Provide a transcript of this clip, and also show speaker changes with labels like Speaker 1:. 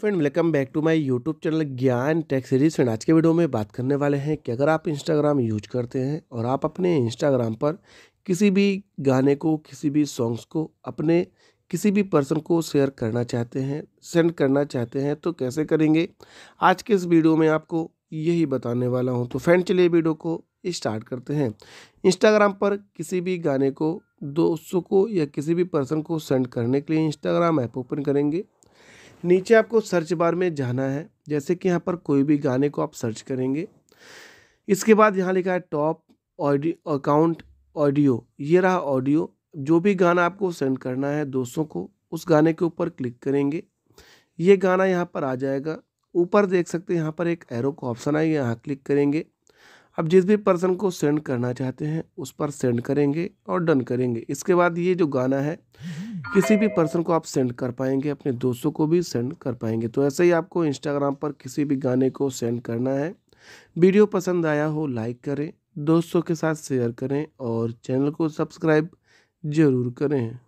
Speaker 1: friend welcome back to my YouTube channel Gyan tech series friend आज के video में बात करने वाले हैं कि अगर आप इंस्टाग्राम यूज करते हैं और आप अपने इंस्टाग्राम पर किसी भी गाने को किसी भी सॉन्ग्स को अपने किसी भी पर्सन को शेयर करना चाहते हैं सेंड करना चाहते हैं तो कैसे करेंगे आज के इस वीडियो में आपको यही बताने वाला हूँ तो फ्रेंड चलिए वीडियो को स्टार्ट करते हैं इंस्टाग्राम पर किसी भी गाने को दोस्तों को या किसी भी पर्सन को सेंड करने के लिए इंस्टाग्राम ऐप ओपन करेंगे नीचे आपको सर्च बार में जाना है जैसे कि यहाँ पर कोई भी गाने को आप सर्च करेंगे इसके बाद यहाँ लिखा है टॉप ऑडियो अकाउंट ऑडियो ये रहा ऑडियो जो भी गाना आपको सेंड करना है दोस्तों को उस गाने के ऊपर क्लिक करेंगे ये गाना यहाँ पर आ जाएगा ऊपर देख सकते हैं यहाँ पर एक एरो का ऑप्शन है यहाँ क्लिक करेंगे अब जिस भी पर्सन को सेंड करना चाहते हैं उस पर सेंड करेंगे और डन करेंगे इसके बाद ये जो गाना है किसी भी पर्सन को आप सेंड कर पाएंगे अपने दोस्तों को भी सेंड कर पाएंगे तो ऐसे ही आपको इंस्टाग्राम पर किसी भी गाने को सेंड करना है वीडियो पसंद आया हो लाइक करें दोस्तों के साथ शेयर करें और चैनल को सब्सक्राइब ज़रूर करें